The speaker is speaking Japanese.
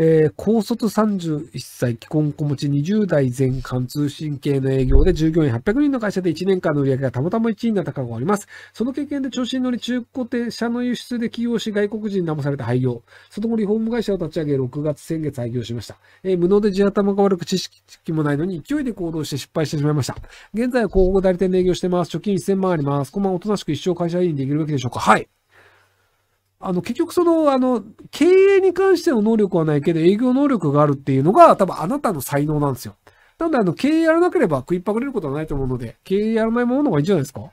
えー、高卒31歳、既婚子持ち20代前半、通信系の営業で従業員800人の会社で1年間の売り上げがたまたま1位になった過去があります。その経験で調子に乗り中古店車の輸出で起業し外国人に騙された廃業。その後リフォーム会社を立ち上げ6月先月廃業しました。えー、無能で地頭が悪く知識もないのに勢いで行動して失敗してしまいました。現在は広告代理店で営業してます。貯金1000万あります。このままおとなしく一生会社員できるわけでしょうかはい。あの、結局その、あの、経営に関しての能力はないけど、営業能力があるっていうのが、多分あなたの才能なんですよ。なので、あの、経営やらなければ食いっぱぐれることはないと思うので、経営やらないものの方がいいんじゃないですか